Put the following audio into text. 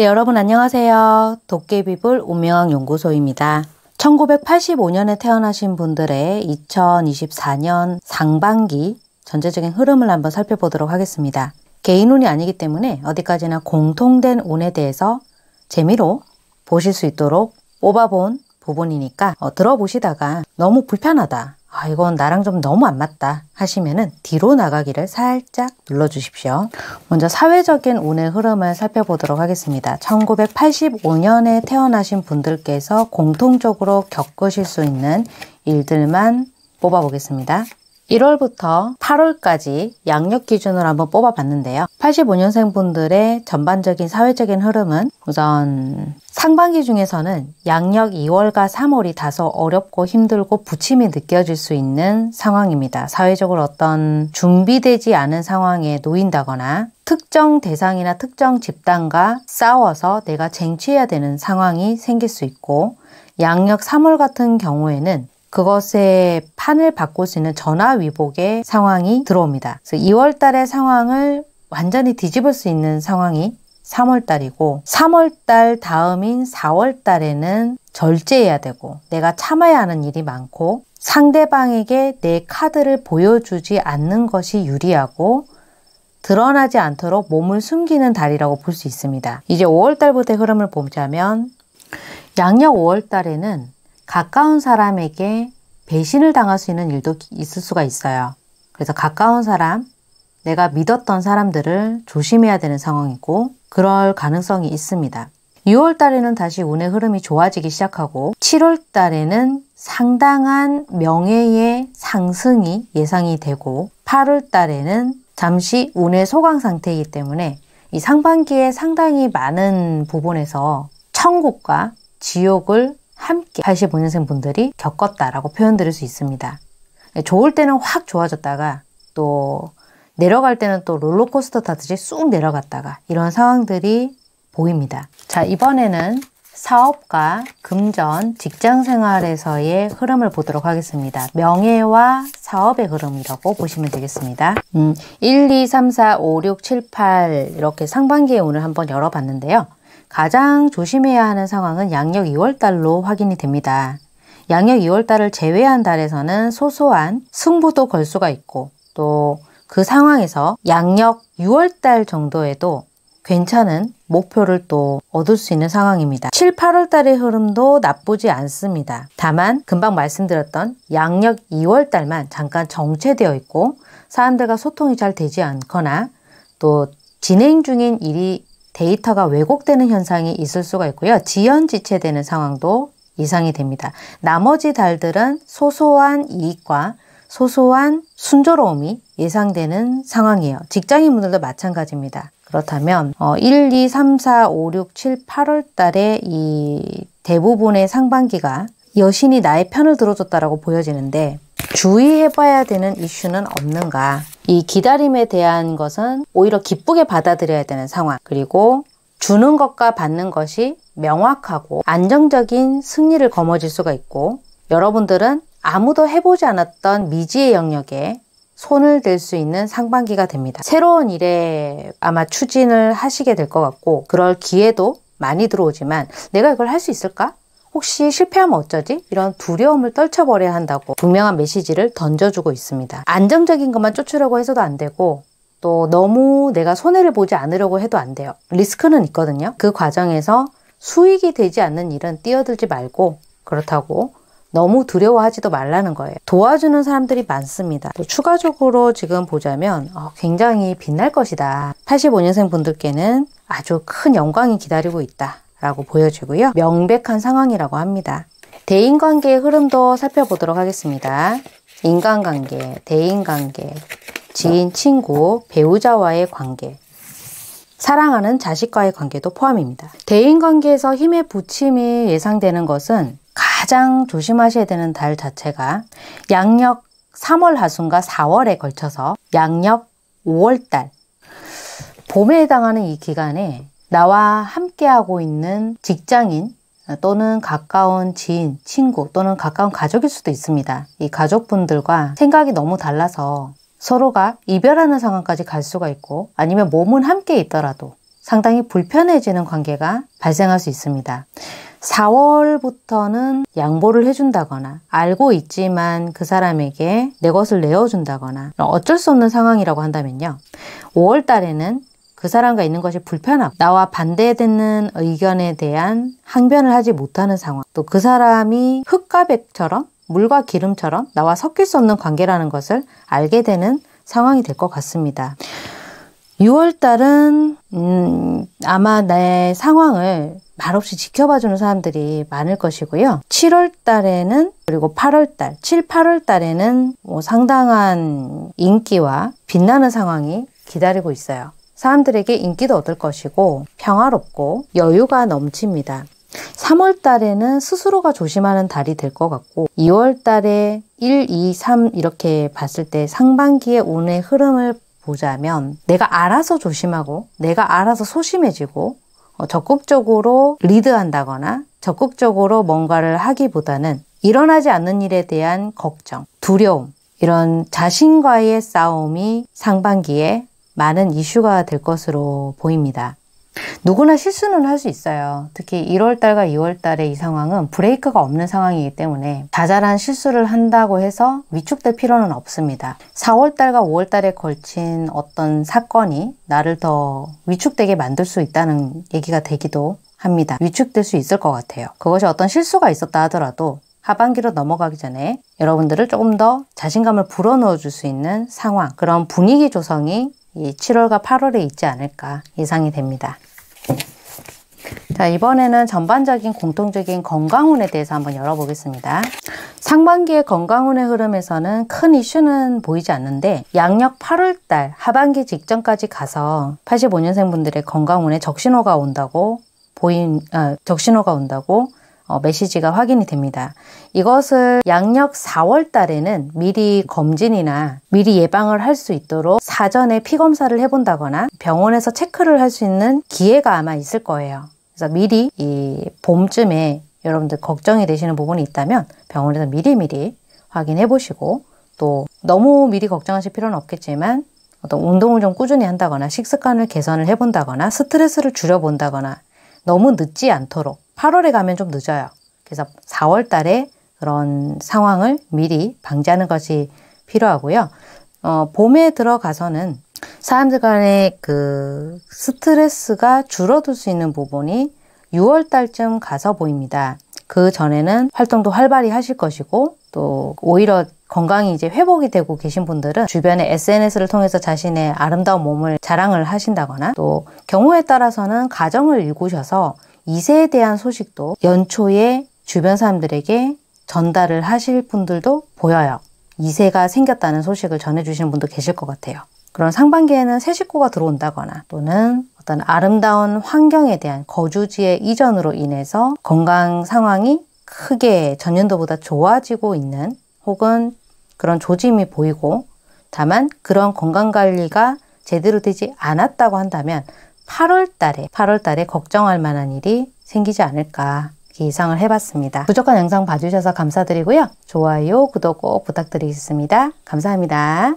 네, 여러분 안녕하세요. 도깨비불 운명 연구소입니다. 1985년에 태어나신 분들의 2024년 상반기 전체적인 흐름을 한번 살펴보도록 하겠습니다. 개인운이 아니기 때문에 어디까지나 공통된 운에 대해서 재미로 보실 수 있도록 뽑아본 부분이니까 어, 들어보시다가 너무 불편하다 아, 이건 나랑 좀 너무 안 맞다 하시면은 뒤로 나가기를 살짝 눌러주십시오. 먼저 사회적인 운의 흐름을 살펴보도록 하겠습니다. 1985년에 태어나신 분들께서 공통적으로 겪으실 수 있는 일들만 뽑아보겠습니다. 1월부터 8월까지 양력 기준으로 한번 뽑아봤는데요. 85년생 분들의 전반적인 사회적인 흐름은 우선 상반기 중에서는 양력 2월과 3월이 다소 어렵고 힘들고 부침이 느껴질 수 있는 상황입니다. 사회적으로 어떤 준비되지 않은 상황에 놓인다거나 특정 대상이나 특정 집단과 싸워서 내가 쟁취해야 되는 상황이 생길 수 있고 양력 3월 같은 경우에는 그것의 판을 바꿀 수 있는 전화위복의 상황이 들어옵니다. 그래서 2월 달의 상황을 완전히 뒤집을 수 있는 상황이 3월 달이고 3월 달 다음인 4월 달에는 절제해야 되고 내가 참아야 하는 일이 많고 상대방에게 내 카드를 보여주지 않는 것이 유리하고 드러나지 않도록 몸을 숨기는 달이라고 볼 수 있습니다. 이제 5월 달부터 의 흐름을 보자면 양력 5월 달에는 가까운 사람에게 배신을 당할 수 있는 일도 있을 수가 있어요. 그래서 가까운 사람, 내가 믿었던 사람들을 조심해야 되는 상황이고 그럴 가능성이 있습니다. 6월 달에는 다시 운의 흐름이 좋아지기 시작하고 7월 달에는 상당한 명예의 상승이 예상이 되고 8월 달에는 잠시 운의 소강 상태이기 때문에 이 상반기에 상당히 많은 부분에서 천국과 지옥을 함께 85년생 분들이 겪었다라고 표현드릴 수 있습니다. 네, 좋을 때는 확 좋아졌다가 또 내려갈 때는 또 롤러코스터 타듯이 쑥 내려갔다가 이런 상황들이 보입니다. 자, 이번에는 사업과 금전, 직장 생활에서의 흐름을 보도록 하겠습니다. 명예와 사업의 흐름이라고 보시면 되겠습니다. 음, 1, 2, 3, 4, 5, 6, 7, 8 이렇게 상반기에 오늘 한번 열어봤는데요. 가장 조심해야 하는 상황은 양력 2월달로 확인이 됩니다. 양력 2월달을 제외한 달에서는 소소한 승부도 걸 수가 있고 또 그 상황에서 양력 6월달 정도에도 괜찮은 목표를 또 얻을 수 있는 상황입니다. 7, 8월 달의 흐름도 나쁘지 않습니다. 다만 금방 말씀드렸던 양력 2월 달만 잠깐 정체되어 있고 사람들과 소통이 잘 되지 않거나 또 진행 중인 일이 데이터가 왜곡되는 현상이 있을 수가 있고요. 지연지체되는 상황도 이상이 됩니다. 나머지 달들은 소소한 이익과 소소한 순조로움이 예상되는 상황이에요. 직장인 분들도 마찬가지입니다. 그렇다면 1, 2, 3, 4, 5, 6, 7, 8월 달에 이 대부분의 상반기가 여신이 나의 편을 들어줬다라고 보여지는데 주의해봐야 되는 이슈는 없는가? 이 기다림에 대한 것은 오히려 기쁘게 받아들여야 되는 상황. 그리고 주는 것과 받는 것이 명확하고 안정적인 승리를 거머쥘 수가 있고 여러분들은 아무도 해보지 않았던 미지의 영역에 손을 댈 수 있는 상반기가 됩니다. 새로운 일에 아마 추진을 하시게 될 것 같고 그럴 기회도 많이 들어오지만 내가 이걸 할 수 있을까? 혹시 실패하면 어쩌지? 이런 두려움을 떨쳐버려야 한다고 분명한 메시지를 던져주고 있습니다. 안정적인 것만 쫓으려고 해서도 안 되고 또 너무 내가 손해를 보지 않으려고 해도 안 돼요. 리스크는 있거든요. 그 과정에서 수익이 되지 않는 일은 뛰어들지 말고 그렇다고 너무 두려워하지도 말라는 거예요. 도와주는 사람들이 많습니다. 또 추가적으로 지금 보자면 어, 굉장히 빛날 것이다. 85년생 분들께는 아주 큰 영광이 기다리고 있다. 라고 보여지고요 명백한 상황이라고 합니다. 대인관계의 흐름도 살펴보도록 하겠습니다. 인간관계, 대인관계, 지인, 친구, 배우자와의 관계, 사랑하는 자식과의 관계도 포함입니다. 대인관계에서 힘의 부침이 예상되는 것은 가장 조심하셔야 되는 달 자체가 양력 3월 하순과 4월에 걸쳐서 양력 5월달 봄에 해당하는 이 기간에 나와 함께하고 있는 직장인 또는 가까운 지인, 친구 또는 가까운 가족일 수도 있습니다. 이 가족분들과 생각이 너무 달라서 서로가 이별하는 상황까지 갈 수가 있고 아니면 몸은 함께 있더라도 상당히 불편해지는 관계가 발생할 수 있습니다. 4월부터는 양보를 해준다거나 알고 있지만 그 사람에게 내 것을 내어준다거나 어쩔 수 없는 상황이라고 한다면요. 5월 달에는 그 사람과 있는 것이 불편하고 나와 반대되는 의견에 대한 항변을 하지 못하는 상황 또 그 사람이 흙과 백처럼 물과 기름처럼 나와 섞일 수 없는 관계라는 것을 알게 되는 상황이 될 것 같습니다. 6월달은 음, 아마 내 상황을 말없이 지켜봐주는 사람들이 많을 것이고요. 7월 달에는 그리고 8월 달, 7, 8월 달에는 뭐 상당한 인기와 빛나는 상황이 기다리고 있어요. 사람들에게 인기도 얻을 것이고 평화롭고 여유가 넘칩니다. 3월 달에는 스스로가 조심하는 달이 될 것 같고 2월 달에 1, 2, 3 이렇게 봤을 때 상반기의 운의 흐름을 보자면 내가 알아서 조심하고 내가 알아서 소심해지고 어, 적극적으로 리드한다거나 적극적으로 뭔가를 하기보다는 일어나지 않는 일에 대한 걱정, 두려움, 이런 자신과의 싸움이 상반기에 많은 이슈가 될 것으로 보입니다. 누구나 실수는 할 수 있어요. 특히 1월달과 2월달의 이 상황은 브레이크가 없는 상황이기 때문에 자잘한 실수를 한다고 해서 위축될 필요는 없습니다. 4월달과 5월달에 걸친 어떤 사건이 나를 더 위축되게 만들 수 있다는 얘기가 되기도 합니다. 위축될 수 있을 것 같아요. 그것이 어떤 실수가 있었다 하더라도 하반기로 넘어가기 전에 여러분들을 조금 더 자신감을 불어넣어 줄 수 있는 상황, 그런 분위기 조성이 이 7월과 8월에 있지 않을까 예상이 됩니다. 자, 이번에는 전반적인 공통적인 건강운에 대해서 한번 열어보겠습니다. 상반기의 건강운의 흐름에서는 큰 이슈는 보이지 않는데 양력 8월달 하반기 직전까지 가서 85년생 분들의 건강운에 적신호가 온다고 보인 아, 적신호가 온다고 어, 메시지가 확인이 됩니다. 이것을 양력 4월 달에는 미리 검진이나 미리 예방을 할 수 있도록 사전에 피검사를 해본다거나 병원에서 체크를 할 수 있는 기회가 아마 있을 거예요. 그래서 미리 이 봄쯤에 여러분들 걱정이 되시는 부분이 있다면 병원에서 미리미리 확인해 보시고 또 너무 미리 걱정하실 필요는 없겠지만 어떤 운동을 좀 꾸준히 한다거나 식습관을 개선을 해본다거나 스트레스를 줄여본다거나 너무 늦지 않도록 8월에 가면 좀 늦어요. 그래서 4월 달에 그런 상황을 미리 방지하는 것이 필요하고요. 어, 봄에 들어가서는 사람들 간의 그 스트레스가 줄어들 수 있는 부분이 6월 달쯤 가서 보입니다. 그 전에는 활동도 활발히 하실 것이고 또 오히려 건강이 이제 회복이 되고 계신 분들은 주변에 SNS를 통해서 자신의 아름다운 몸을 자랑을 하신다거나 또 경우에 따라서는 가정을 일구셔서 이세에 대한 소식도 연초에 주변 사람들에게 전달을 하실 분들도 보여요. 이세가 생겼다는 소식을 전해주시는 분도 계실 것 같아요. 그런 상반기에는 새 식구가 들어온다거나 또는 어떤 아름다운 환경에 대한 거주지의 이전으로 인해서 건강 상황이 크게 전년도보다 좋아지고 있는 혹은 그런 조짐이 보이고 다만 그런 건강관리가 제대로 되지 않았다고 한다면 8월 달에 8월 달에 걱정할 만한 일이 생기지 않을까 예상을 해봤습니다. 부족한 영상 봐주셔서 감사드리고요. 좋아요, 구독 꼭 부탁드리겠습니다. 감사합니다.